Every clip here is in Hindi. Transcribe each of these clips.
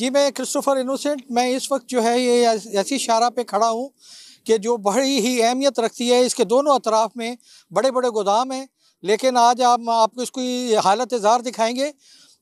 जी मैं क्रिस्टोफर इनोसेंट मैं इस वक्त जो है ये ऐसी शारा पे खड़ा हूँ कि जो बड़ी ही अहमियत रखती है इसके दोनों अतराफ़ में बड़े बड़े गोदाम हैं लेकिन आज आप आपको इसकी हालत ज़ार दिखाएंगे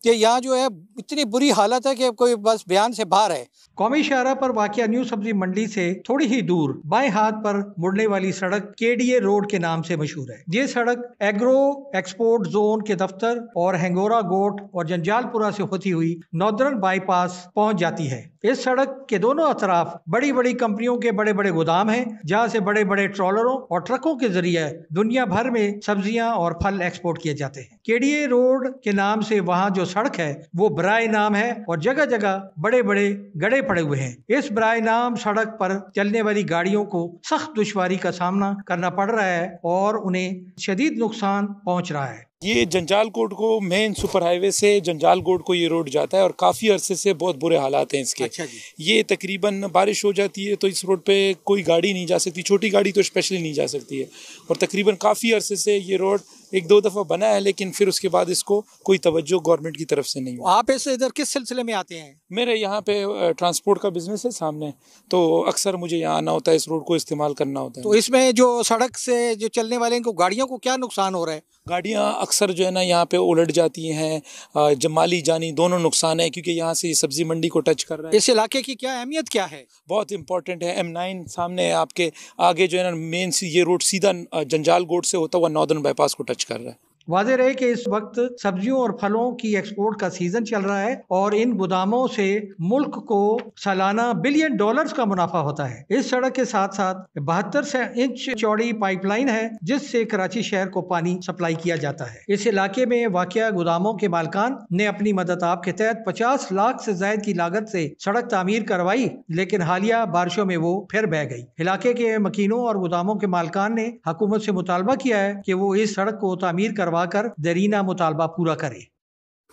कि यहाँ जो है इतनी बुरी हालत है कि कोई बस बयान से बाहर है कौमी शाहरा पर वाक़ न्यू सब्जी मंडी से थोड़ी ही दूर बाएं हाथ पर मुड़ने वाली सड़क केडीए रोड के नाम से मशहूर है ये सड़क एग्रो एक्सपोर्ट जोन के दफ्तर और हेंगोरा गोट और जंजालपुरा से होती हुई नॉर्दर्न बाईपास पहुंच जाती है इस सड़क के दोनों अतराफ बड़ी बड़ी कंपनियों के बड़े बड़े गोदाम हैं जहां से बड़े बड़े ट्रॉलरों और ट्रकों के जरिए दुनिया भर में सब्जियां और फल एक्सपोर्ट किए जाते हैं केडीए रोड के नाम से वहां जो सड़क है वो बराए नाम है और जगह जगह बड़े बड़े गड़े पड़े हुए हैं इस बराए नाम सड़क पर चलने वाली गाड़ियों को सख्त दुश्वारी का सामना करना पड़ रहा है और उन्हें शदीद नुकसान पहुंच रहा है ये जंजाल कोट को मेन सुपर हाईवे से जंजाल कोट को ये रोड जाता है और काफ़ी अरसे से बहुत बुरे हालात हैं इसके अच्छा ये तकरीबन बारिश हो जाती है तो इस रोड पे कोई गाड़ी नहीं जा सकती छोटी गाड़ी तो स्पेशली नहीं जा सकती है और तकरीबन काफ़ी अरसे से ये रोड एक दो दफ़ा बना है लेकिन फिर उसके बाद इसको कोई तवज्जो गवर्नमेंट की तरफ से नहीं आप ऐसे इधर किस सिलसिले में आते हैं मेरे यहाँ पे ट्रांसपोर्ट का बिजनेस है सामने तो अक्सर मुझे यहाँ आना होता है इस रोड को इस्तेमाल करना होता है तो इसमें जो सड़क से जो चलने वाले इनको गाड़ियों को क्या नुकसान हो रहा है गाड़ियाँ अक्सर जो है ना यहाँ पे उलट जाती हैं जमाली जानी दोनों नुकसान है क्योंकि यहाँ से ये सब्ज़ी मंडी को टच कर रहा है इस इलाके की क्या अहमियत क्या है बहुत इंपॉर्टेंट है एम नाइन सामने आपके आगे जो है ना मेन ये रोड सीधा जंजाल गोड से होता हुआ नॉर्दर्न बाईपास को टच कर रहा है वाजे रहे कि इस वक्त सब्जियों और फलों की एक्सपोर्ट का सीजन चल रहा है और इन गोदामों से मुल्क को सालाना बिलियन डॉलर्स का मुनाफा होता है इस सड़क के साथ साथ बहत्तर इंच चौड़ी पाइपलाइन है जिससे कराची शहर को पानी सप्लाई किया जाता है इस इलाके में वाक़ गोदामों के मालकान ने अपनी मदद आप के तहत पचास लाख से जायद की लागत से सड़क तामीर करवाई लेकिन हालिया बारिशों में वो फिर बह गई इलाके के मकीनों और गोदामों के मालकान ने हुकूमत से मुतालबा किया है कि वो इस सड़क को तामीर करवा कर दरीना मुतालबा पूरा करे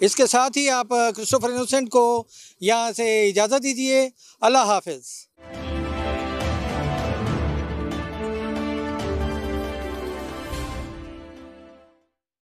इसके साथ ही आप क्रिस्टोफर इनोसेंट को यहाँ से इजाज़त दीजिए अल्लाह हाफिज़